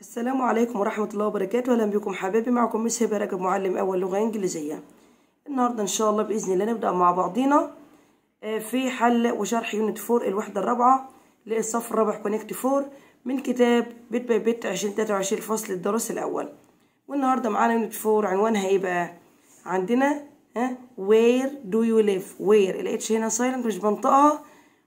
السلام عليكم ورحمة الله وبركاته أهلا بكم حبايبي معكم مش هبة رجب معلم أول لغة إنجليزية النهاردة إن شاء الله بإذن الله نبدأ مع بعضينا آه، في حل وشرح يونت فور الوحدة الرابعة للصف الرابع كونكت فور من كتاب بيت باي بيت عشرين تلاتة وعشرين فصل الدرس الأول والنهاردة معانا يونت فور عنوانها إيه بقى عندنا ها وير دو يو ليف وير الاتش هنا سايلنت مش بنطقها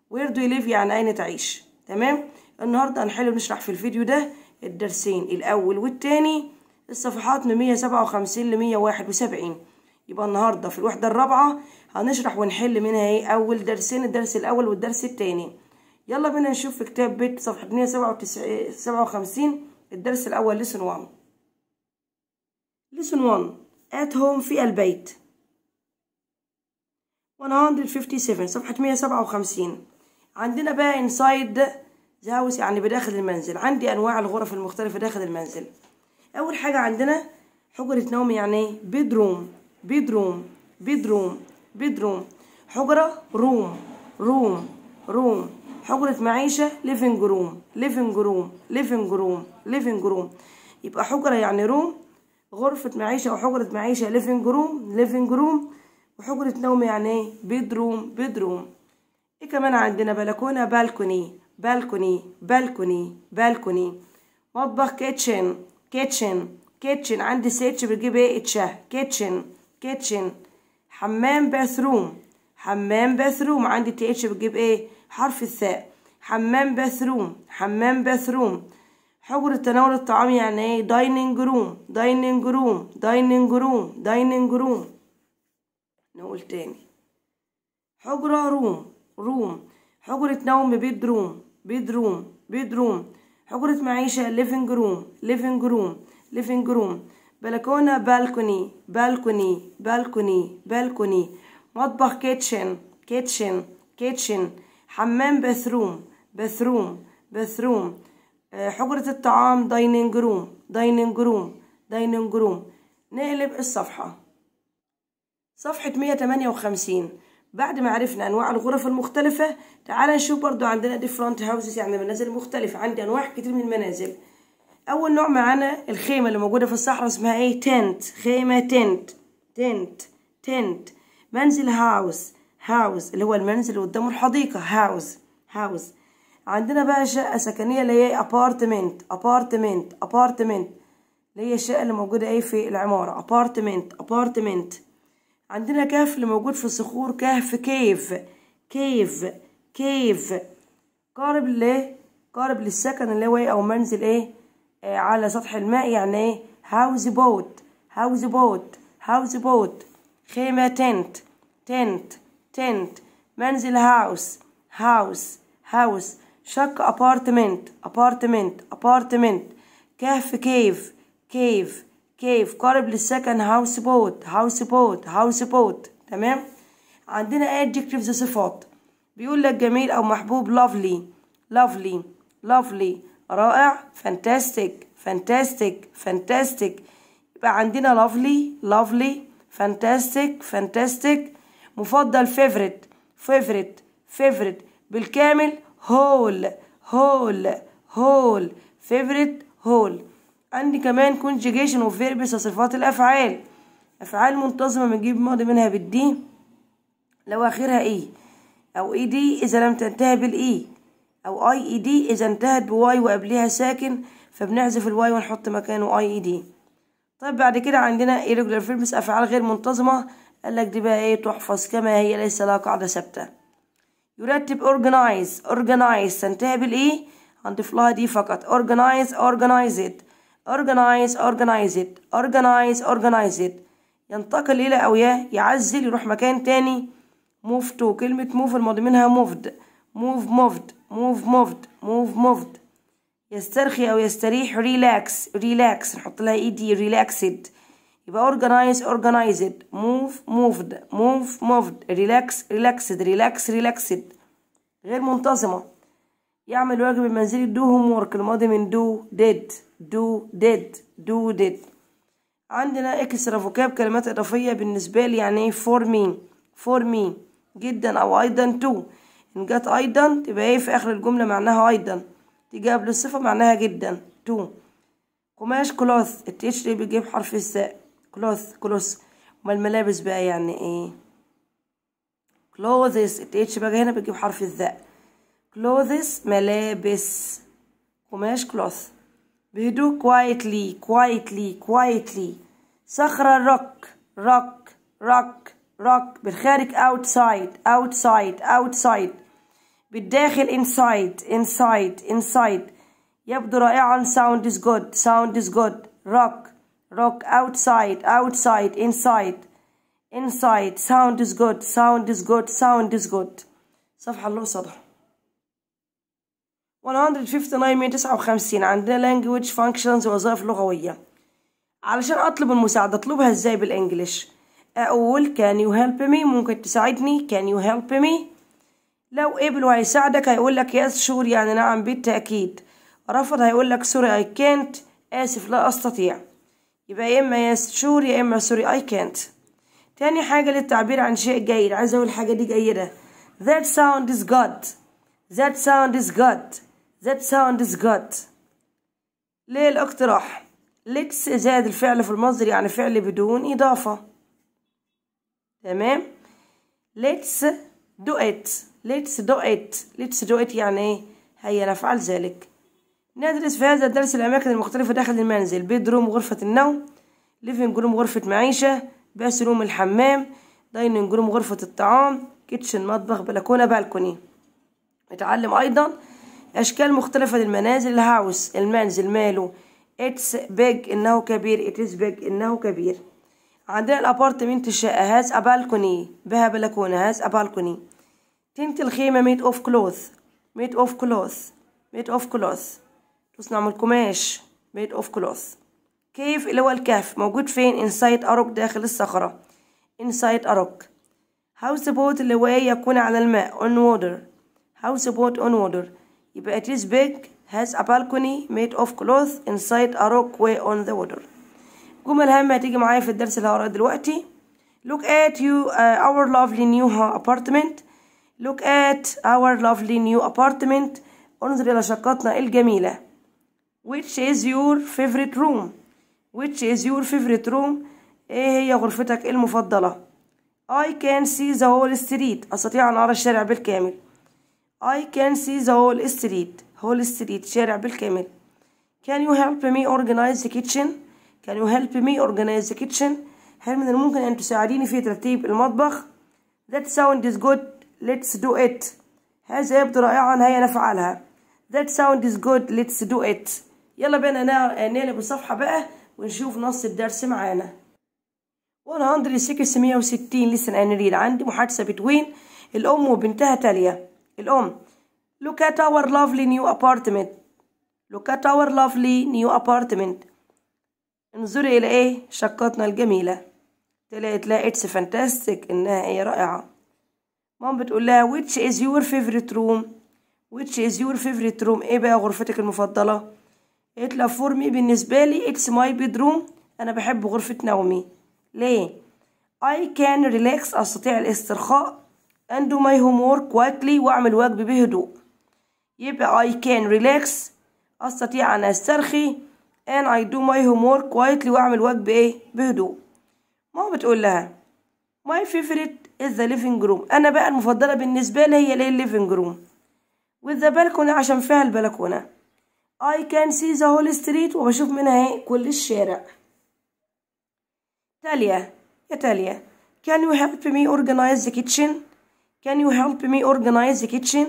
وير دو يو ليف يعني أين تعيش تمام النهاردة هنحل ونشرح في الفيديو ده الدرسين الأول والتاني الصفحات من 157 ل 171 يبقى النهاردة في الوحدة الرابعة هنشرح ونحل منها ايه أول درسين الدرس الأول والدرس التاني يلا بينا نشوف في كتاب بيت صفحة 157 الدرس الأول لسن 1 لسن 1 ات هوم في البيت 157 صفحة 157 عندنا بقى inside زهاوس يعني بداخل المنزل عندي أنواع الغرف المختلفة داخل المنزل أول حاجة عندنا حجرة نوم يعني ايه بيدروم بيدروم بيدروم بيدروم حجرة روم روم روم حجرة معيشة ليفنج روم ليفنج روم ليفنج روم ليفنج روم يبقى حجرة يعني روم غرفة معيشة وحجرة معيشة ليفنج روم ليفنج روم وحجرة نوم يعني ايه بيدروم بيدروم ايه كمان عندنا بلكونة بالكوني بالكوني بالكوني بالكوني مطبخ كيتشن كيتشن كيتشن عندي سيتش بتجيب ايه اتشا كيتشن كيتشن حمام باثروم حمام باثروم عندي تي اتش بتجيب ايه حرف الثاء حمام باثروم حمام باثروم حجر تناول الطعام يعني ايه دايننج روم دايننج روم دايننج روم دايننج روم نقول تاني حجرة روم روم حجرة نوم ببيت روم بيدروم بيدروم حجرة معيشة ليفينج روم ليفينج روم ليفينج روم بلكونة بالكوني بالكوني بالكوني بالكوني مطبخ كيتشن كيتشن كيتشن حمام باثروم باثروم باثروم حجرة الطعام دايننج روم دايننج روم دايننج روم نقلب الصفحة صفحة 158 بعد ما عرفنا انواع الغرف المختلفة تعال نشوف برضو عندنا ديفرنت هاوسز يعني منازل مختلفة عندي انواع كتير من المنازل اول نوع معانا الخيمة اللي موجودة في الصحراء اسمها ايه تنت خيمة تنت تنت تنت منزل هاوس هاوس اللي هو المنزل اللي قدامه الحديقة هاوس هاوس عندنا بقى شقة سكنية اللي هي ابارتمنت ابارتمنت ابارتمنت اللي هي الشقة اللي موجودة ايه في العمارة ابارتمنت ابارتمنت عندنا كهف اللي موجود في الصخور كهف كيف كيف كيف قارب لايه قارب للسكن اللي هو ايه او منزل ايه آه على سطح الماء يعني ايه هاوز بوت هاوز بوت هاوز بوت خيمة تنت تنت تنت منزل هاوس هاوس هاوس شق ابارتمنت ابارتمنت ابارتمنت كهف كيف كيف كيف قارب للسكن هاوس بوت هاوس بوت هاوس بوت تمام عندنا adjectives صفات بيقول لك جميل او محبوب lovely lovely lovely رائع fantastic fantastic fantastic يبقى عندنا lovely lovely fantastic fantastic مفضل favorite favorite favorite بالكامل whole whole whole favorite whole عندي كمان كونجيجيشن of verbs صفات الافعال افعال منتظمه بنجيب ماضي منها بالدي لو اخرها اي e. او اي e دي اذا لم تنتهي بالاي e. او اي اي دي اذا انتهت بواي وقبلها ساكن فبنعزف الواي ونحط مكانه اي اي دي طيب بعد كده عندنا irregular فيربس افعال غير منتظمه قالك دي بقى ايه تحفظ كما هي ليس لها قاعده ثابته يرتب organize organize تنتهي بالاي هنضيف لها دي فقط organize organized organize organize it organize organize it ينتقل إلى أو ياه يعزل يروح مكان تاني move to كلمة move الماضي منها moved move moved move moved move moved يسترخي أو يستريح relax relax نحط لها إيدي relaxed يبقى organize organized move moved move moved relax relaxed relax relaxed غير منتظمة يعمل واجب المنزلي do homework الماضي من do did do did do did عندنا اكسترا فوكاب كلمات اضافيه بالنسبه لي يعني ايه for me for me جدا او ايضا to ان جت ايضا تبقى ايه في اخر الجمله معناها ايضا تيجي قبل الصفه معناها جدا to قماش كلوث التش دي بيجيب حرف الساء كلوث cloth امال الملابس بقى يعني ايه clothes التش بقى هنا بتجيب حرف الذاء clothes ملابس قماش cloth We do quietly, quietly, quietly. Sakhra rock, rock, rock, rock. بالخارج outside, outside, outside. بالداخل inside, inside, inside. يبدو رائعا sound is good, sound is good. Rock, rock outside, outside, inside. Inside, sound is good, sound is good, sound is good. صفحة الله صدح. 159 159 عندنا language functions وظائف لغوية علشان أطلب المساعدة أطلبها إزاي بالإنجليش أقول can you help me ممكن تساعدني can you help me لو قبل وهيساعدك هيقول لك yes sure يعني نعم بالتأكيد رفض هيقول لك sorry I can't آسف لا أستطيع يبقى يا إما yes sure يا إما sorry I can't تاني حاجة للتعبير عن شيء جيد عايزة أقول حاجة دي جيدة that sound is good that sound is good that sound is good ليه الاقتراح لكس زائد الفعل في المصدر يعني فعل بدون إضافة تمام let's do it let's do it let's do it يعني ايه هيا نفعل ذلك ندرس في هذا الدرس الأماكن المختلفة داخل المنزل روم غرفة النوم ليفينج روم غرفة معيشة روم الحمام دايننج روم غرفة الطعام كيتشن مطبخ بلكونة بالكوني نتعلم أيضا أشكال مختلفة للمنازل الهاوس المنزل ماله اتس بيج إنه كبير اتس بيج إنه كبير عندنا الأبارتمنت الشقة هاز أبالكوني بها بلكونة هاز أبالكوني تنت الخيمة ميد أوف كلوث ميد أوف كلوث ميد أوف كلوث تصنع من القماش ميد أوف كلوث كيف اللي هو الكهف موجود فين انسايد أروك داخل الصخرة انسايد أروك هاوس بوت اللي هو إيه؟ يكون على الماء on water هاوس بوت on water يبقى it is big has a balcony made of cloth inside a rock way on the water جمل هامة هتيجي معايا في الدرس اللي هقراه دلوقتي look at you uh, our lovely new apartment look at our lovely new apartment انظر إلى شقتنا الجميلة which is your favorite room which is your favorite room ايه هي غرفتك المفضلة I can see the whole street استطيع ان ارى الشارع بالكامل I can see the whole street whole street شارع بالكامل Can you help me organize the kitchen Can you help me organize the kitchen هل من الممكن أن تساعديني في ترتيب المطبخ That sound is good let's do it هذا يبدو رائعا هيا نفعلها That sound is good let's do it يلا بينا نقلب الصفحة بقى ونشوف نص الدرس معانا 106 160 listen and read عندي محادثة بين الأم وبنتها تالية الأم Look at our lovely new apartment Look at our lovely new apartment انظري إلى إيه شقتنا الجميلة طلعت لا اتس فانتاستيك إنها إيه رائعة مام بتقول لها which is your favorite room which is your favorite room إيه بقى غرفتك المفضلة قالت لها فور مي بالنسبة لي اتس ماي بيدروم أنا بحب غرفة نومي ليه I can relax أستطيع الاسترخاء and do my homework quietly وأعمل واجبي بهدوء يبقى I can relax أستطيع أن أسترخي and I do my homework quietly وأعمل واجبي إيه بهدوء ماما بتقول لها my favorite is the living room أنا بقى المفضلة بالنسبة لي هي ليه living room with the balcony عشان فيها البلكونة I can see the whole street وبشوف منها إيه كل الشارع تالية يا تالية can you help me organize the kitchen Can you help me organize the kitchen?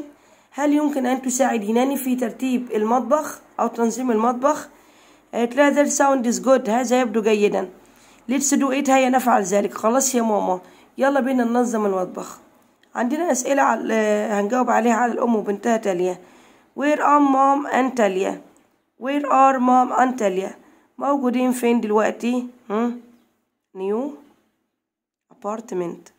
هل يمكن أن تساعدينني في ترتيب المطبخ أو تنظيم المطبخ؟ هتلاقي uh, that sound is good هذا يبدو جيدا Let's do it هيا نفعل ذلك خلاص يا ماما يلا بينا ننظم المطبخ عندنا أسئلة على uh, هنجاوب عليها على الأم وبنتها تالية Where are mom and Talia? Where are mom and Talia? موجودين فين دلوقتي؟ هم؟ hmm? New apartment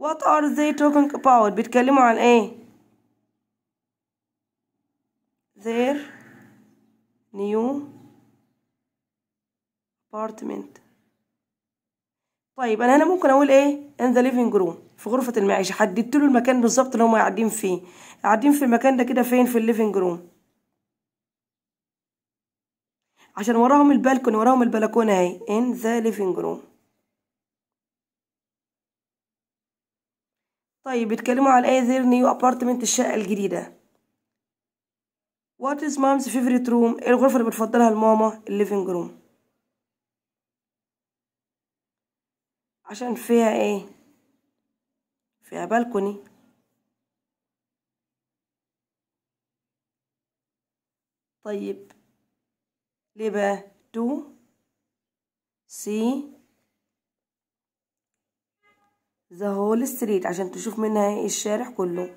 What are they talking about بيتكلموا عن ايه their new apartment طيب انا هنا ممكن اقول ايه in the living room في غرفة المعيشة حددت له المكان بالظبط اللي هم قاعدين فيه قاعدين في المكان ده كده فين في الليفنج روم عشان وراهم البالكون وراهم البلكونة اهي in the living room طيب بيتكلموا على ايه ذير نيو ابارتمنت الشقة الجديدة وات از مامز فيفريت روم ايه الغرفة اللي بتفضلها الماما الليفنج روم عشان فيها ايه فيها بالكوني طيب ليه بقى تو سي ذا هول ستريت عشان تشوف منها إيه الشارع كله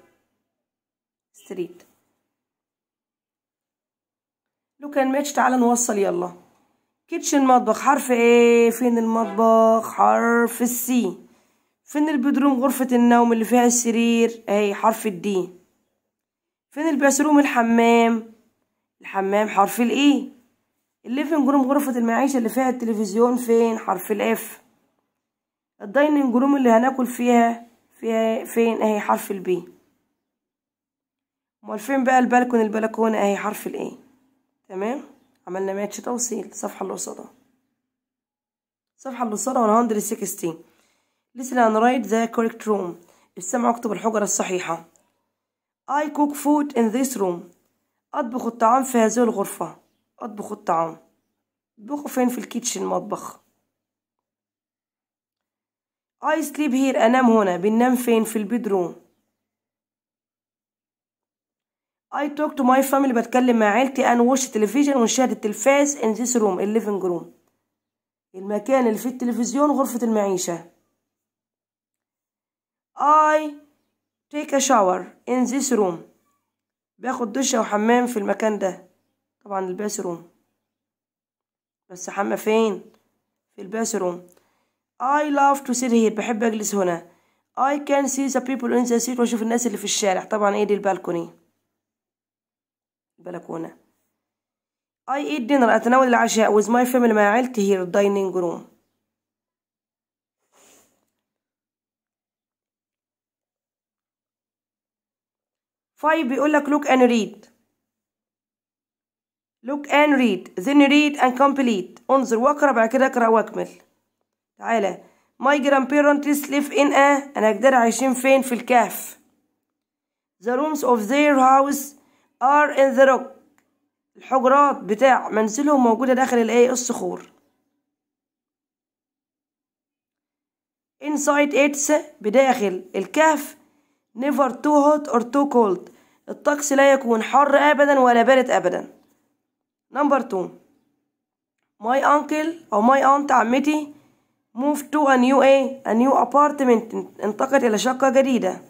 ستريت لو كان ماتش تعالى نوصل يلا كيتشن مطبخ حرف ايه فين المطبخ حرف السي فين البدروم غرفة النوم اللي فيها السرير اهي حرف الدي فين الباسروم الحمام الحمام حرف الاي الليفنج روم غرفة المعيشة اللي فيها التلفزيون فين حرف الاف الدايننج روم اللي هناكل فيها فيها فين اهي حرف البي امال فين بقى البلكون البلكونه اهي حرف الاي تمام عملنا ماتش توصيل الصفحه اللي قصادها الصفحه اللي قصادها 116 listen and write the correct room السمع اكتب الحجره الصحيحه I cook food in this room أطبخ الطعام في هذه الغرفة أطبخ الطعام أطبخه فين في الكيتشن مطبخ I sleep here أنام هنا بننام فين في البيدروم I talk to my family بتكلم مع عيلتي and watch television ونشاهد التلفاز in this room living room المكان اللي فيه التلفزيون غرفة المعيشة I take a shower in this room باخد دش أو حمام في المكان ده طبعا الباث روم بس حمام فين في الباث روم I love to sit here بحب أجلس هنا I can see the people in the street وأشوف الناس اللي في الشارع طبعا إيه دي البالكوني البلكونة I eat dinner أتناول العشاء with my family مع عيلتي here dining room five بيقول لك look and read look and read then read and complete انظر واقرأ بعد كده اقرأ واكمل تعالى My grandparents live in a أنا أقدر عايشين فين في الكهف The rooms of their house are in the rock الحجرات بتاع منزلهم موجودة داخل الايه الصخور inside its بداخل الكهف never too hot or too cold الطقس لا يكون حر أبدا ولا بارد أبدا number two my uncle أو my aunt عمتي move to a new a a new apartment انتقل إلى شقة جديدة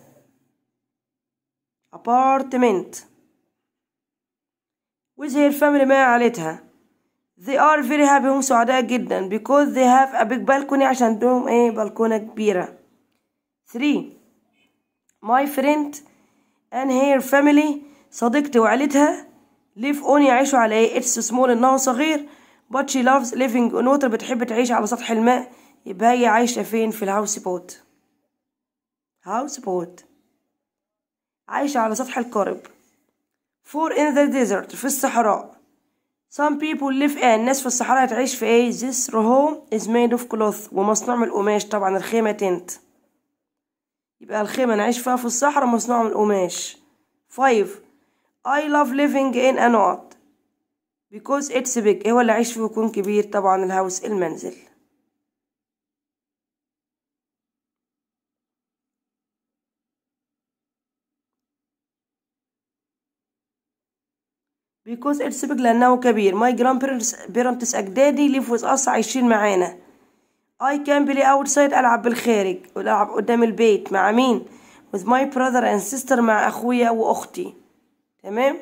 apartment with her family مع عائلتها they are very happy هم سعداء جدا because they have a big balcony عشان عندهم ايه بلكونة كبيرة 3 my friend and her family صديقتي وعائلتها live on يعيشوا على ايه it's small انه صغير but she loves living on water بتحب تعيش على سطح الماء يبقى هي عايشة فين في الهاوس بوت هاوس بوت عايشة على سطح القارب for in the desert في الصحراء some people live in الناس في الصحراء تعيش في ايه this home is made of cloth ومصنوع من القماش طبعا الخيمة تنت يبقى الخيمة نعيش فيها في الصحراء مصنوعة من القماش five I love living in a not because it's big إيه هو اللي عايش فيه يكون كبير طبعا الهاوس المنزل because it's big لأنه كبير my grandparents أجدادي live with us عايشين معانا I can play outside ألعب بالخارج ألعب قدام البيت مع مين with my brother and sister مع أخويا وأختي تمام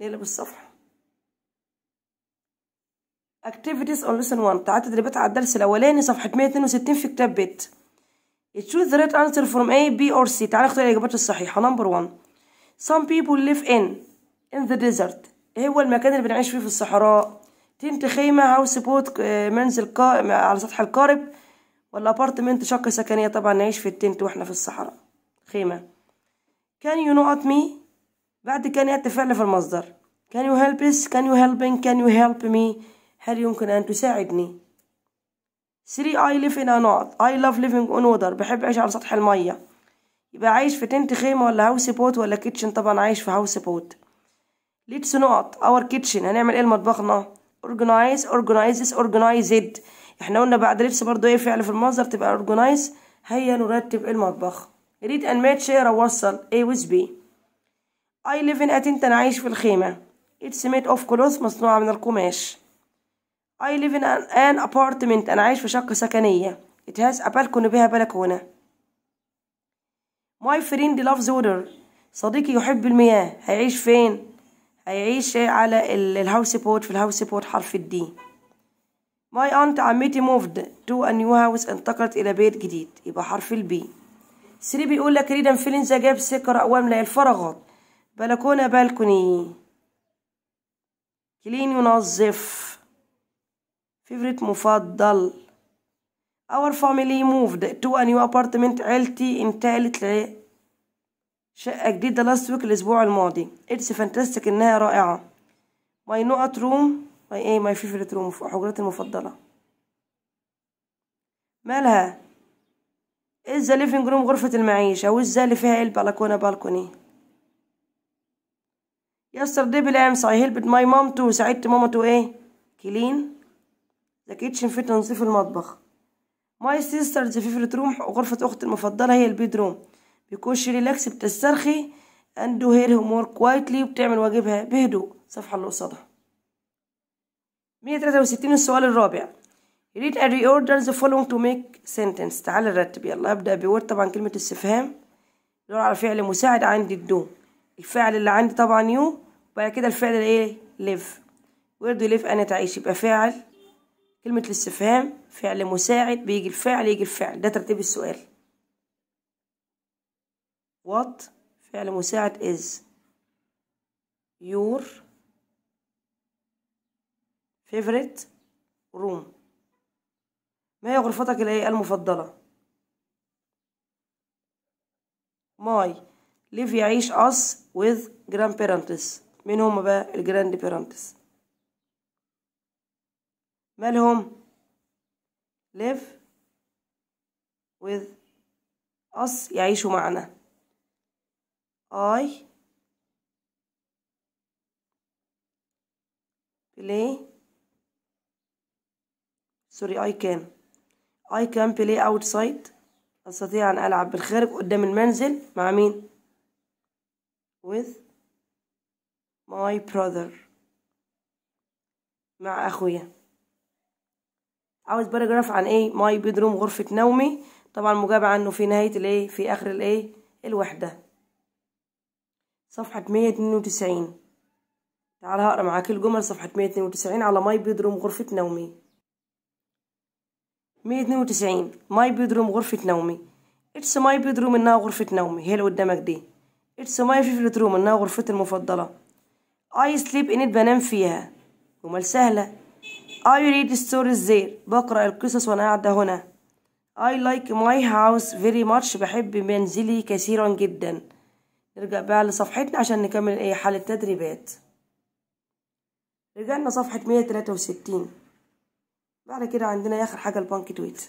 نقلب الصفحة activities on lesson 1 تعال تدريبات على الدرس الأولاني صفحة 162 في كتاب بيت choose the right answer from A, B or C تعال اختار الإجابات الصحيحة number 1 some people live in in the desert هو المكان اللي بنعيش فيه في الصحراء تنت خيمة هاوس آه، بوت منزل قائم على سطح القارب ولا ابارتمنت شقة سكنية طبعا نعيش في التنت واحنا في الصحراء خيمة كان يو نوت مي بعد كان يأتي فعل في المصدر كان يو هيلب اس كان يو هيلبين كان يو هيلب مي هل يمكن أن تساعدني سري اي ليف ان نوت اي لاف love اون on بحب أعيش على سطح المية يبقى عايش في تنت خيمة ولا هاوس بوت ولا كيتشن طبعا عايش في هاوس بوت let's not our kitchen هنعمل ايه لمطبخنا organize organizes organized احنا قلنا بعد let's برضو ايه فعل في المصدر تبقى organize هيا نرتب المطبخ read and match اقرا اوصل A with B I live in tent أنا عايش في الخيمة It's made of cloth مصنوعة من القماش I live in an apartment أنا عايش في شقة سكنية It has a balcony بها بلكونة My friend loves water صديقي يحب المياه هيعيش فين؟ هيعيش على الهاوس بوت في الهاوس بوت حرف الدي ماي أنت عمتي موفد تو ان يو هاوس انتقلت إلى بيت جديد يبقى حرف البي سري بيقول لك ريدن فلينزا جاب سكر أوام لا الفراغات بلكونة بالكوني كلين ينظف فيفريت مفضل اور فاميلي موفد تو ان يو ابارتمنت عيلتي انتقلت شقة جديدة لاست ويك الأسبوع الماضي اتس فانتاستك إنها رائعة ماي نقط روم ماي ايه ماي فيفرت روم حجرتي المفضلة مالها از ذا ليفينج روم غرفة المعيشة وازاي اللي فيها إيه البلكونة بالكوني دي بالأمس I helped ماي مام تو ساعدت ماما تو ايه كلين ذا كيتشن في تنظيف المطبخ ماي سيسترز فيفرت روم غرفة أختي المفضلة هي البيد روم بيكونش ريلاكس بتسترخي اند دو هير homework quietly وبتعمل واجبها بهدوء الصفحه اللي قصادها 163 السؤال الرابع read and reorder the following to make sentence تعال نرتب يلا ابدا بورد طبعا كلمه استفهام دور على فعل مساعد عندي الدو الفعل اللي عندي طبعا يو وبعد كده الفعل اللي ايه ليف you ليف انا تعيش يبقى فاعل كلمه الاستفهام فعل مساعد بيجي الفعل يجي الفعل ده ترتيب السؤال what فعل مساعد is your favorite room ما هي غرفتك المفضلة my live يعيش us with grandparents من هم بقى الجراند ما لهم live with us يعيشوا معنا I play سوري I can I can play outside أستطيع أن ألعب بالخارج قدام المنزل مع مين with my brother مع أخويا عاوز باراجراف عن ايه ماي بيدروم غرفة نومي طبعا مجابة عنه في نهاية الايه في اخر الايه الوحدة صفحة مية اتنين وتسعين تعال هقرا معاك الجمل صفحة مية اتنين وتسعين على ماي بيدروم غرفة نومي مية اتنين وتسعين ماي بيدروم غرفة نومي اتس ماي بيدروم انها غرفة نومي هي اللي قدامك دي اتس ماي فيفرت روم انها غرفتي المفضلة اي سليب ان بنام فيها جمل سهلة I read stories there بقرأ القصص وأنا قاعدة هنا I like my house very much بحب منزلي كثيرا جدا نرجع بقى لصفحتنا عشان نكمل اي حل التدريبات رجعنا صفحة مية تلاتة وستين بعد كده عندنا اخر حاجة البانك تويت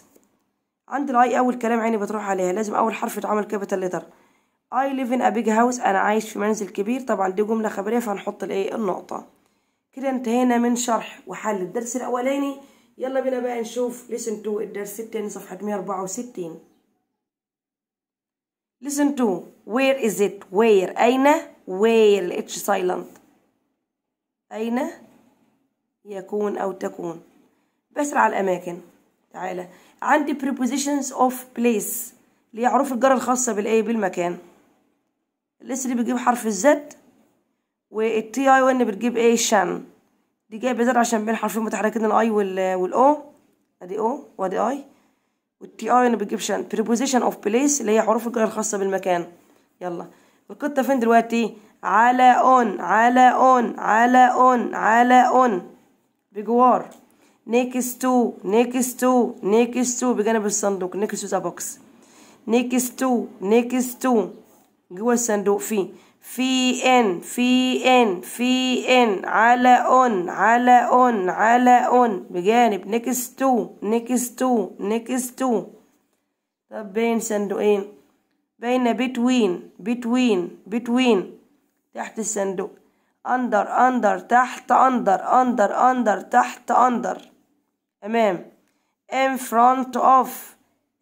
عند الاي اول كلام عيني بتروح عليها لازم اول حرف يتعمل كابيتال ليتر I live in a big house أنا عايش في منزل كبير طبعا دي جملة خبرية فهنحط الإيه النقطة كده انتهينا من شرح وحل الدرس الأولاني يلا بينا بقى نشوف listen to الدرس التاني صفحة 164 listen to where is it where أين where it's silent أين يكون أو تكون بسأل على الأماكن تعالى عندي prepositions of place اللي هي الجر الخاصة بالإيه بالمكان الاس دي بتجيب حرف الزد والتي اي وان بتجيب ايه شان دي جايبه زد عشان بين حرفين متحركين الاي والاو ادي او وادي اي والتي اي انا بجيبشن بريبوزيشن اوف بليس اللي هي حروف الجر الخاصه بالمكان يلا القطه فين دلوقتي على اون على اون على اون على اون بجوار نيكس تو نيكس تو نيكس تو بجانب الصندوق نيكس تو ذا بوكس نيكس تو نيكس تو جوه الصندوق فيه في ان في ان في ان على on على on على on بجانب next to next to next to طب بين صندوقين بين between between between تحت الصندوق under under تحت under under under تحت under تمام in front of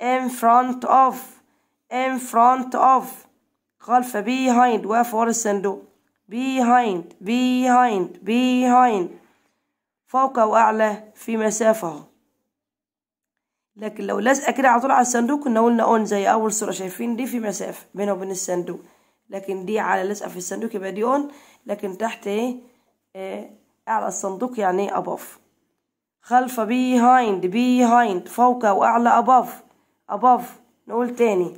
in front of in front of قال فبي هايند ورا الصندوق بيهايند بيهايند بيهايند هايند بي فوق وأعلى في مسافة لكن لو لزق كده على طول على الصندوق كنا قلنا اون زي أول صورة شايفين دي في مسافة بينه وبين الصندوق لكن دي على لزقة في الصندوق يبقى دي اون لكن تحت ايه, أعلى الصندوق يعني ايه أباف خلف بيهايند بيهايند فوق وأعلى أباف أباف نقول تاني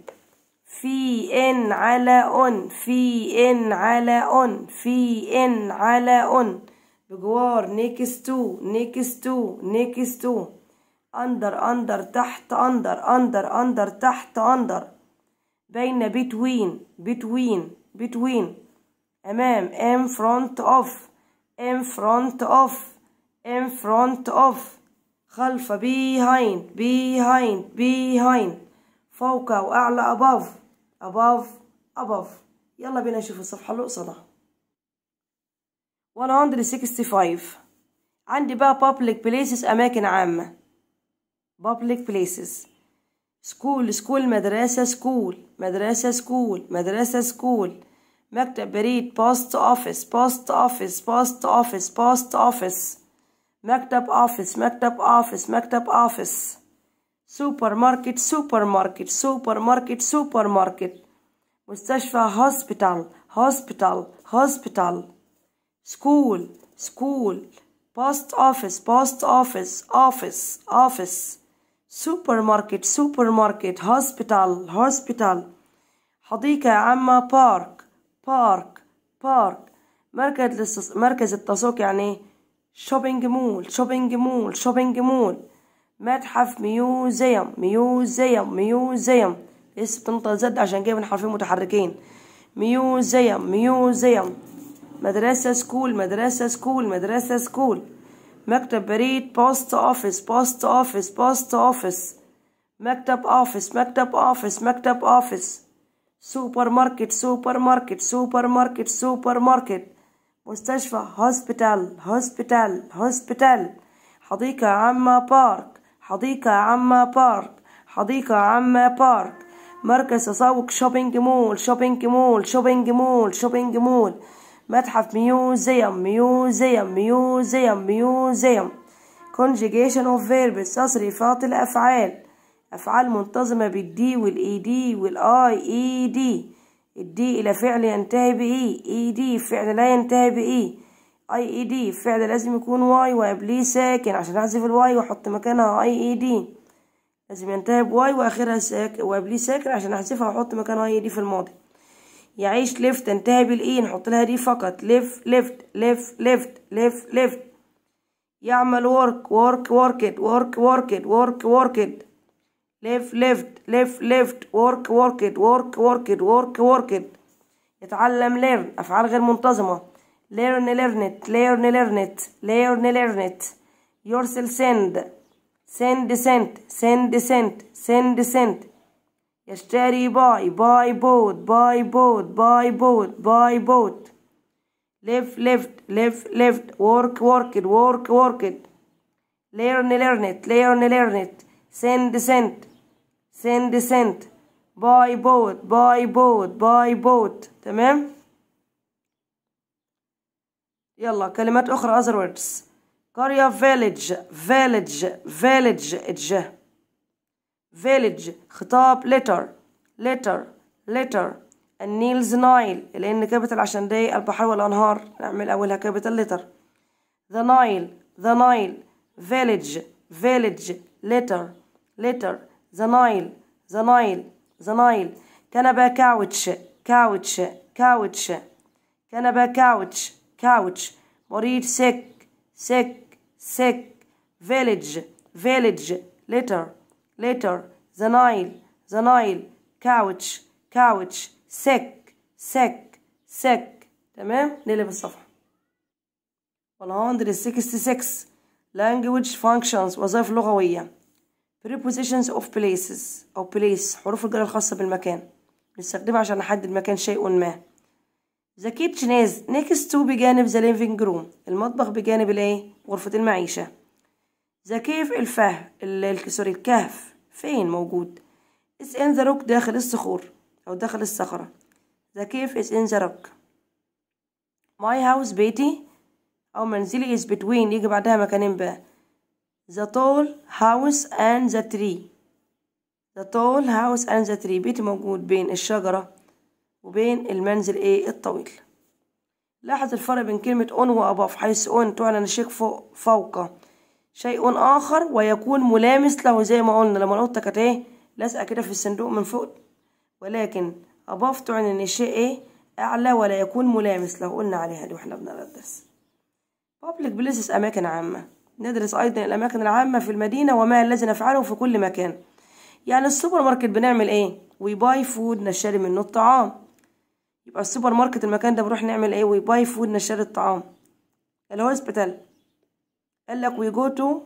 في إن على أن في إن على أن في إن على أن بجوار نيكس تو نيكس تو نيكس تو أندر أندر تحت أندر أندر أندر تحت أندر بين بتوين بتوين بتوين أمام إن فرونت أوف إن فرونت أوف إن فرونت أوف خلف بيهايند بيهايند بيهايند فوق وأعلى above أباف أباف يلا بينا نشوف الصفحة اللي قصدها 165 عندي بقى public places أماكن عامة public places school school مدرسة school مدرسة school مدرسة school مكتب بريد post office post office post office post office مكتب office مكتب office مكتب office سوبر ماركت سوبر ماركت سوبر ماركت سوبر ماركت مستشفى هوسبيتال هوسبيتال هوسبيتال سكول سكول بوست اوفيس بوست اوفيس اوفيس اوفيس سوبر ماركت سوبر ماركت هوسبيتال هوسبيتال حديقة عامة بارك بارك بارك مركز مركز التسوق يعني شوبينج مول شوبينج مول شوبينج مول متحف ميوزيوم ميوزيوم ميوزيوم اس بتنطق زد عشان جايب حرفين متحركين ميوزيوم ميوزيوم مدرسة سكول مدرسة سكول مدرسة سكول مكتب بريد بوست اوفيس بوست اوفيس بوست اوفيس مكتب اوفيس مكتب اوفيس مكتب اوفيس سوبر ماركت سوبر ماركت سوبر ماركت سوبر ماركت مستشفى هوسبيتال هوسبيتال هوسبيتال حديقة عامة بارك حديقة عامة بارك حديقة عامة بارك مركز تسوق شوبينج مول شوبينج مول شوبينج مول شوبينج مول متحف ميوزيوم ميوزيوم ميوزيوم ميوزيوم conjugation of verbs تصريفات الأفعال أفعال منتظمة بالدي والإي دي e والآي إي دي e الدي إلى فعل ينتهي بإي إي دي فعل لا ينتهي بإي اي اي e دي الفعل لازم يكون واي وقبليه ساكن عشان احذف الواي واحط مكانها اي اي دي لازم ينتهي بواي واخرها ساكن وقبليه ساكن عشان احذفها واحط مكانها اي دي e في الماضي يعيش ليفت انتهي بالاي نحط لها دي فقط ليف ليفت ليف ليفت ليف ليفت يعمل ورك ورك وركد ورك وركد ورك وركد ليف ليفت ليف ليفت ورك وركد ورك وركد ورك وركد يتعلم ليرن افعال غير منتظمه Leonel Ernest, Leonel Ernest, Leonel Ernest. Yourself send. Send descent, send descent, send descent. Yesterday boy, boy boat, boy boat, boy boat, boy boat. Left, left, left, left. Work, work it, work, work it. Leonel Ernest, Leonel Ernest. Send descent, send descent. Boy boat, boy boat, boy boat. Tamam? يلا كلمات أخرى other words قرية village village village ج village خطاب letter letter letter النيلز نايل لأن كابيتال عشان دي البحر والأنهار نعمل أولها كابيتال letter the Nile the Nile village village letter letter the Nile the Nile the Nile كنبة couch couch couch كنبة couch. كاوتش مريض سيك سيك سيك فيليج فيليج ليتر ليتر ذا نايل ذا نايل كاوتش كاوتش سيك سيك سيك تمام نقلب الصفحة 166 language functions وظائف لغوية prepositions of places أو place حروف الجر الخاصة بالمكان بنستخدمها عشان نحدد مكان شيء ما ذا كيتشن از نيكست تو بجانب ذا ليفنج روم المطبخ بجانب الايه غرفة المعيشة ذا كيف الفه سوري الكهف فين موجود is in the rock داخل الصخور أو داخل الصخرة the cave is in the rock my house بيتي أو منزلي is between يجي بعدها مكانين بقى the tall house and the tree the tall house and the tree بيتي موجود بين الشجرة وبين المنزل ايه الطويل لاحظ الفرق بين كلمة اون وأباف حيث اون تعلن الشيك فوق فوق شيء آخر ويكون ملامس له زي ما قلنا لما القطة كانت ايه لازقة كده في الصندوق من فوق ولكن أباف تعلن إن الشيء ايه أعلى ولا يكون ملامس له قلنا عليها دي واحنا بنقرا الدرس بليسز أماكن عامة ندرس أيضا الأماكن العامة في المدينة وما الذي نفعله في كل مكان يعني السوبر ماركت بنعمل ايه؟ وي باي فود نشتري منه الطعام يبقى السوبر ماركت المكان ده بنروح نعمل ايه وي باي فود نشتري الطعام الهوسبيتال قال لك وي جو تو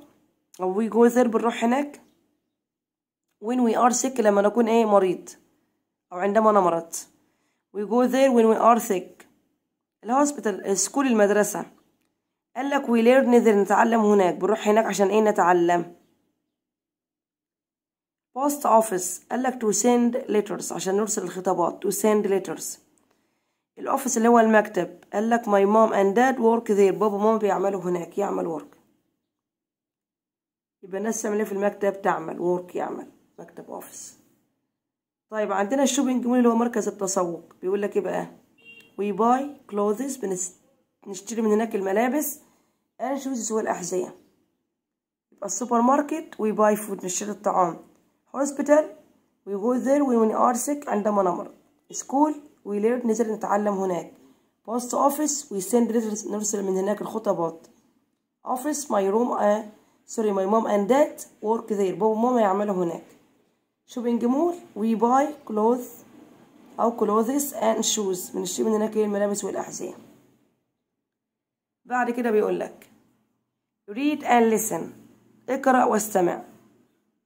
او وي جو ذير بنروح هناك وين وي ار سيك لما نكون ايه مريض او عندما انا مرضت وي جو ذير وين وي ار سيك الهوسبيتال السكول المدرسه قال لك وي ليرن ذير نتعلم هناك بنروح هناك عشان ايه نتعلم بوست اوفيس قال لك تو سند ليترز عشان نرسل الخطابات تو سند ليترز الاوفيس اللي هو المكتب قال لك ماي مام اند داد ورك ذير بابا وماما بيعملوا هناك يعمل ورك يبقى الناس تعمل إيه في المكتب تعمل ورك يعمل مكتب اوفيس طيب عندنا الشوبينج مول اللي هو مركز التسوق بيقول لك ايه بقى وي باي كلوزز بنشتري من هناك الملابس اند شوزز والاحذيه يبقى السوبر ماركت وي باي فود نشتري الطعام هوسبيتال وي جو ذير وي ار سيك عندما نمرض سكول we learn نزل نتعلم هناك Pass to office we send letters نرسل من هناك الخطابات office my room uh, sorry my mom and dad work there بابا وماما يعملوا هناك shopping mall we buy clothes أو clothes and shoes بنشتري من, من هناك الملابس والأحذية بعد كده بيقول لك read and listen اقرأ واستمع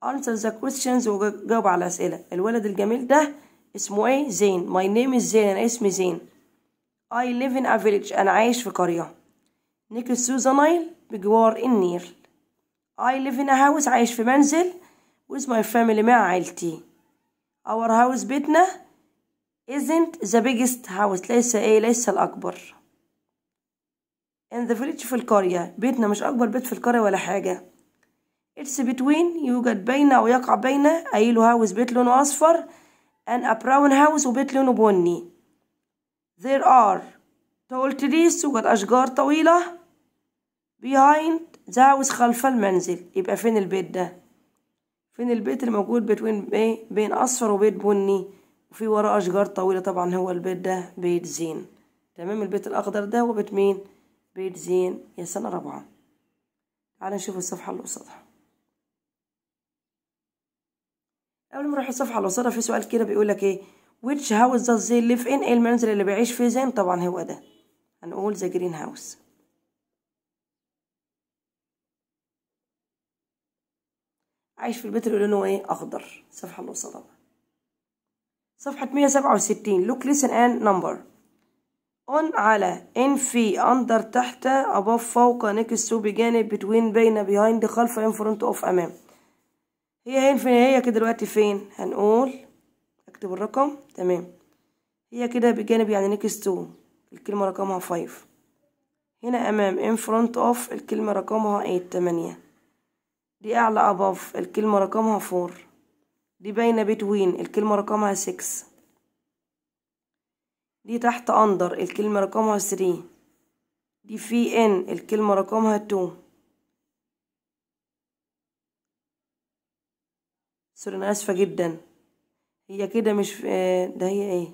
answer the questions وجاوب على الأسئلة الولد الجميل ده اسمه ايه زين ماي نيم از زين انا اسمي زين اي ليف ان افيليج انا عايش في قريه نيكس سوزا نايل بجوار النيل اي ليف ان هاوس عايش في منزل with my family مع عيلتي our house بيتنا isn't the biggest house ليس ايه ليس الاكبر in the village في القرية بيتنا مش أكبر بيت في القرية ولا حاجة it's between يوجد بين أو يقع بين أيلو هاوس بيت لونه أصفر and a brown house وبيت لونه بني there are tall trees يوجد أشجار طويلة behind the house خلف المنزل يبقى فين البيت ده فين البيت اللي موجود بين ايه بين أصفر وبيت بني وفي وراه أشجار طويلة طبعا هو البيت ده بيت زين تمام البيت الأخضر ده هو بيت مين بيت زين يا سنة رابعة تعالى نشوف الصفحة اللي قصادها اول ما نروح الصفحه اللي قصادها في سؤال كده بيقول لك ايه which house does they live in ايه المنزل اللي بيعيش فيه زين طبعا هو ده هنقول the green house عايش في البيت اللي لونه ايه اخضر الصفحه اللي قصادها صفحه 167 look listen and number on على in في under تحت above فوق next to بجانب between بين behind خلف in front of امام هي هي الفنية كده دلوقتي فين هنقول اكتب الرقم تمام هي كده بجانب يعني next تو الكلمة رقمها فايف هنا امام in front of الكلمة رقمها ايه تمانية دي اعلى above الكلمة رقمها فور دي باينة between الكلمة رقمها 6 دي تحت under الكلمة رقمها ثري دي في ان الكلمة رقمها تو سوري انا اسفه جدا هي كده مش آه، ده هي ايه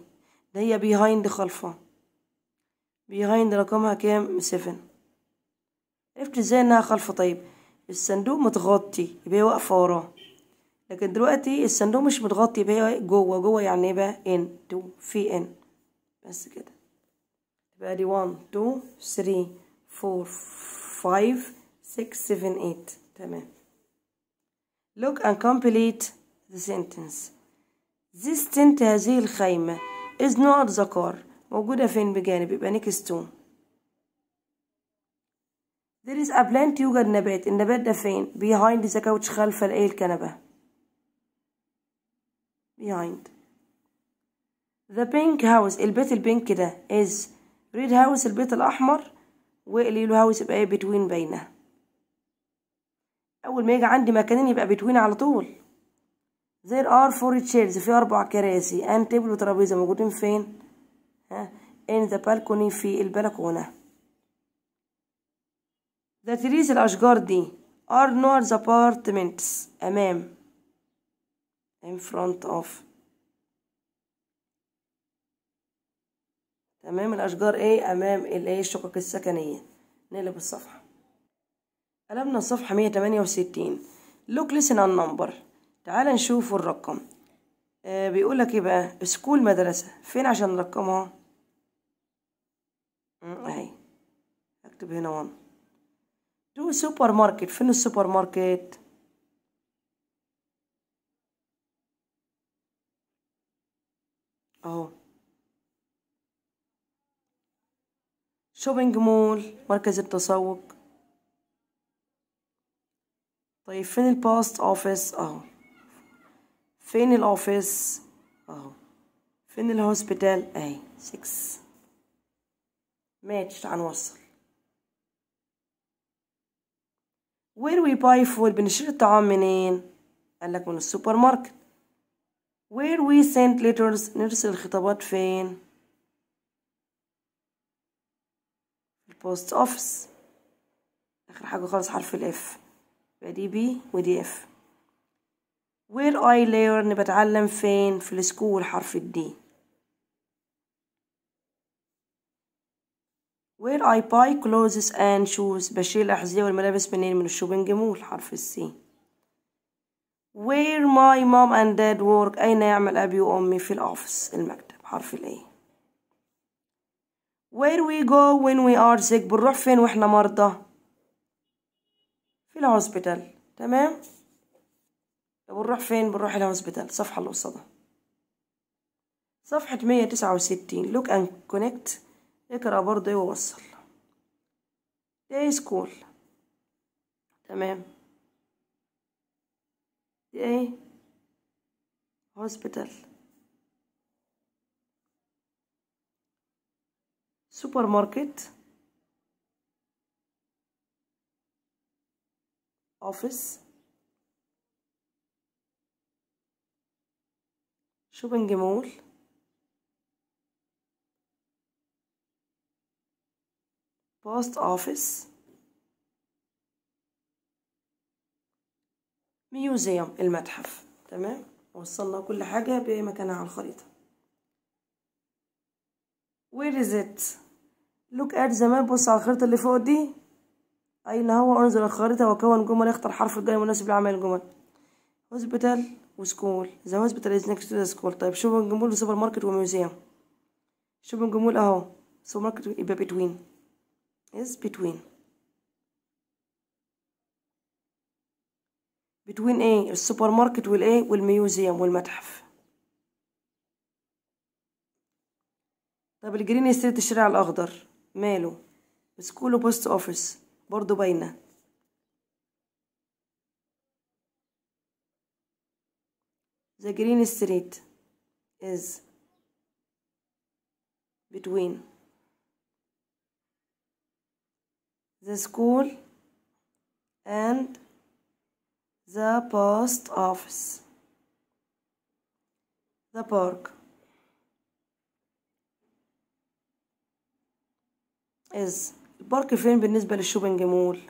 ده هي بيهايند خلفه بيهايند رقمها كام سفن عرفت ازاي انها خلفه طيب الصندوق متغطي يبقى هي واقفه وراه لكن دلوقتي الصندوق مش متغطي يبقى هي جوه جوه يعني ايه بقى ان تو في ان بس كده يبقى دي 1 2 3 4 5 6 7 8 تمام Look and complete the sentence. This tent هذه الخيمة is not the car. موجودة فين بجانب يبقى next to. There is a plant يوجد نبات النبات ده فين behind the couch خلف الايه الكنبة behind the pink house البيت البينك ده is red house البيت الأحمر واليلو house يبقى between بينه اول ما يجي عندي مكانين يبقى بتوين على طول there are four chairs في اربع كراسي and table وترابيزه موجودين فين ها in the balcony في البلكونه the trees الاشجار دي are ذا apartments امام in front of تمام الاشجار ايه امام الايه الشقق السكنيه نقلب الصفحه قلبنا الصفحة 168 look listen on number تعال نشوف الرقم آه بيقولك ايه بقى سكول مدرسة فين عشان نرقمها اهي اكتب هنا 1 تو سوبر ماركت فين السوبر ماركت اهو شوبينج مول مركز التسوق طيب فين الباست اوفيس اهو فين الاوفيس اهو فين الهوسبيتال اهي 6 ماتش تعال نوصل وير وي باي فود بنشتري الطعام منين قال لك من السوبر ماركت وير وي سنت ليترز نرسل الخطابات فين البوست اوفيس اخر حاجه خالص حرف الاف يبقى دي بي ودي اف وير اي ليرن بتعلم فين في السكول حرف الدي وير اي باي كلوزز اند شوز بشيل الاحذيه والملابس منين من الشوبينج مول حرف السي وير ماي مام اند داد ورك اين يعمل ابي وامي في الاوفيس المكتب حرف الاي where we go when we are sick بنروح فين واحنا مرضى في الهوسبيتال تمام طب بنروح فين بنروح الهوسبيتال الصفحه اللي قصادها صفحه 169 لوك اند كونكت اقرا برضه ووصل داي سكول تمام دي هوسبيتال سوبر ماركت اوفيس شوبينج مول بوست اوفيس ميوزيوم المتحف تمام وصلنا كل حاجة بمكانها على الخريطة where is it look at the map بص على الخريطة اللي فوق دي أين هو أنزل الخريطة وكون جمل اختر حرف الجاي المناسب لعمل الجمل هوسبيتال وسكول ذا هوسبيتال از نكست تو سكول طيب شوبنج مول وسوبر ماركت وميوزيوم شوبنج مول أهو سوبر ماركت يبقى بتوين از بتوين بتوين ايه السوبر ماركت والايه والميوزيوم والمتحف طب الجرين ستريت الشارع الاخضر ماله سكول وبوست اوفيس baina. The green street is between the school and the post office. The park is بارك فين بالنسبة للشوبينج مول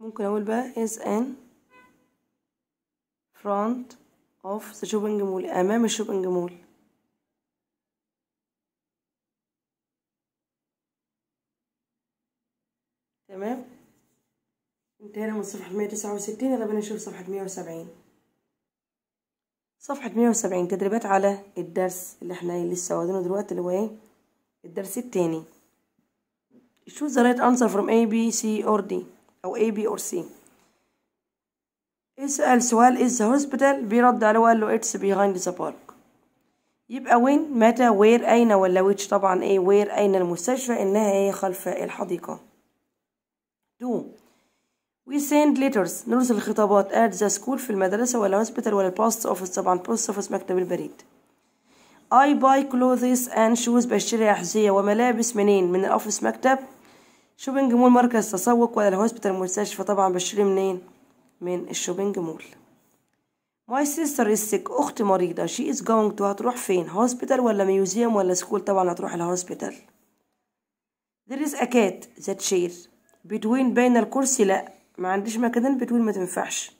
ممكن أقول بقى is in front of the shopping mall أمام الشوبينج مول تمام انتهينا من صفحة 169 يلا بنشوف صفحة 170 صفحة 170 تدريبات على الدرس اللي احنا لسه واخدينه دلوقتي اللي هو ايه الدرس التاني choose the right answer from A B C or D أو A B or C اسأل إيه سؤال is the hospital بيرد عليه وقال له it's behind the park يبقى وين متى وير أين ولا which طبعا ايه وير أين المستشفى إنها ايه خلف الحديقة دو We send letters نرسل خطابات at the school في المدرسة ولا hospital ولا post office طبعا post office مكتب البريد I buy clothes and shoes بشتري أحذية وملابس منين من الأوفيس مكتب شوبينج مول مركز تسوق ولا الهوسبيتال مستشفى طبعا بشتري منين من الشوبينج مول My sister is sick أختي مريضة she is going to هتروح فين hospital ولا ميوزيوم ولا سكول طبعا هتروح الهوسبيتال There is a cat that chair between بين الكرسي لأ ما عنديش مكان بتقول ما تنفعش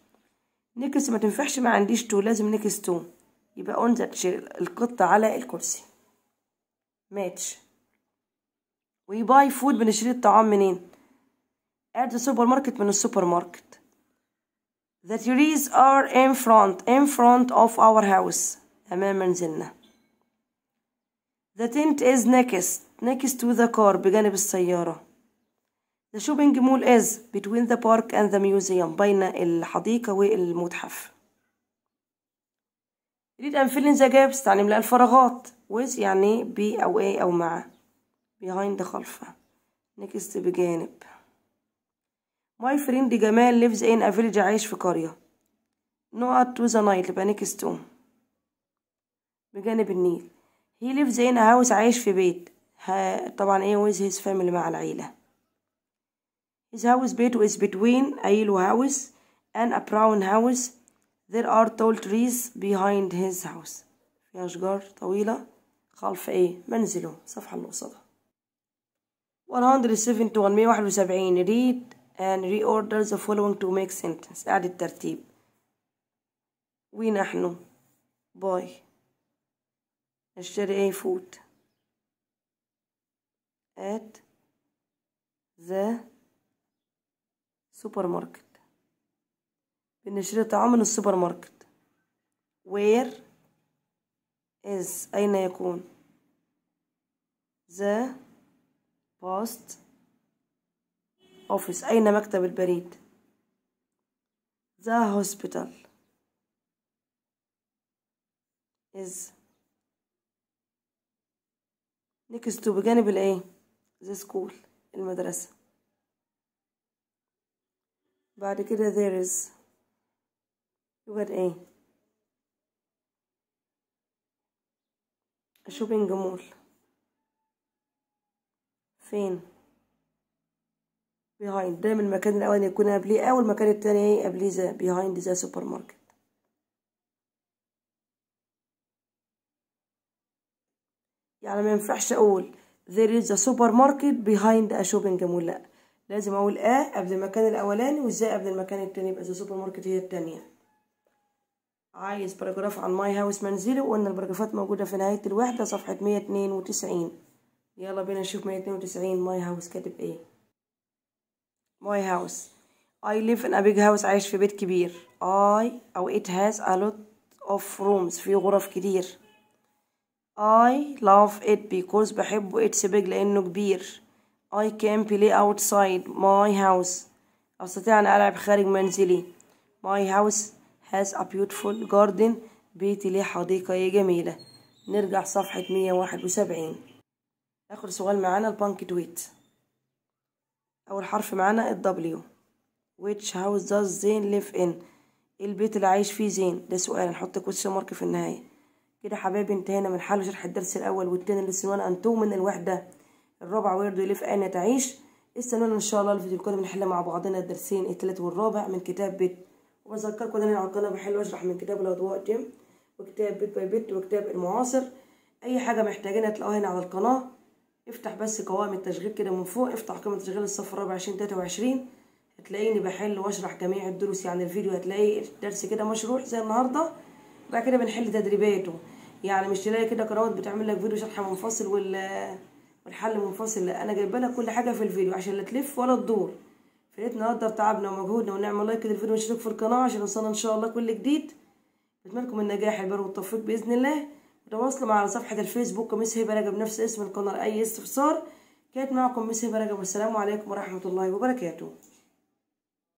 نكس ما تنفعش ما عنديش تو لازم نكس تو يبقى اون ذات القطة على الكرسي ماتش ويباي فود بنشتري الطعام منين at the supermarket من السوبر ماركت the trees are in front in front of our house امام منزلنا the tent is next next to the car بجانب السياره The shopping mall is between the park and the museum بين الحديقة والمتحف Read and fill in the gaps تعني ملأ الفراغات with يعني ب أو a أو مع behind خلفه next بجانب My friend جمال lives in a village عايش في قرية not to the night يبقى next to بجانب النيل He lives in a house عايش في بيت طبعا ايه with his family مع العيلة His house bed is between a yellow house and a brown house. There are tall trees behind his house. في أشجار طويلة خلف إيه منزله صفحة اللي قصادها. 107 to 171 read and reorder the following to make sentence إعادة ترتيب. ونحن باي نشتري أي فود at the سوبر ماركت بنشتري طعام من السوبر ماركت where is أين يكون the post office أين مكتب البريد the hospital is next to بجانب الايه the school المدرسه بعد كده there is يوجد ايه شوبينج مول فين behind دايما المكان الاول يكون قبليه او المكان التاني قبليه ذا behind ذا سوبر ماركت يعني ما ينفعش اقول there is a supermarket behind a shopping mall لا لازم اقول اه قبل المكان الاولاني وازاي قبل المكان التاني يبقى زي سوبر ماركت هي التانية عايز باراجراف عن ماي هاوس منزلي وقلنا الباراجرافات موجودة في نهاية الوحدة صفحة مية اتنين وتسعين يلا بينا نشوف مية اتنين وتسعين ماي هاوس كاتب ايه ماي هاوس I live in a big house عايش في بيت كبير I أو it has a lot of rooms في غرف كتير I love it because بحبه it's big لأنه كبير I can play outside my house أستطيع أن ألعب خارج منزلي My house has a beautiful garden بيتي ليه حديقة جميلة نرجع صفحة مية واحد وسبعين آخر سؤال معانا البانكت ويت أول حرف معانا الدبليو which house does زين live in البيت اللي عايش فيه زين ده سؤال نحط كويشن مارك في النهاية كده حبايبي انتهينا من حل شرح الدرس الأول والتاني للسنوان أنتو من الوحدة الرابع ويرد يلف أن تعيش استنونا إن شاء الله الفيديو القادم نحل مع بعضنا الدرسين الثلاث والرابع من كتاب بيت وبذكركم أن أنا على القناة بحل وأشرح من كتاب الأضواء جيم وكتاب بيت باي بيت وكتاب المعاصر أي حاجة محتاجينها تلاقوها هنا على القناة افتح بس قوائم التشغيل كده من فوق افتح قائمة تشغيل الصف الرابع عشرين تلاتة وعشرين هتلاقيني بحل واشرح جميع الدروس يعني الفيديو هتلاقي الدرس كده مشروح زي النهارده بعد كده بنحل تدريباته يعني مش تلاقي كده قنوات بتعمل لك فيديو شرح منفصل ولا والحل منفصل لا انا جايبه لك كل حاجه في الفيديو عشان لا تلف ولا تدور فريت نقدر تعبنا ومجهودنا ونعمل لايك للفيديو ونشترك في القناه عشان يوصلنا ان شاء الله كل جديد بتمنى النجاح البر والتوفيق باذن الله تواصلوا مع على صفحه الفيسبوك مس هبه رجب نفس اسم القناه لاي استفسار كانت معكم مس هبه رجب والسلام عليكم ورحمه الله وبركاته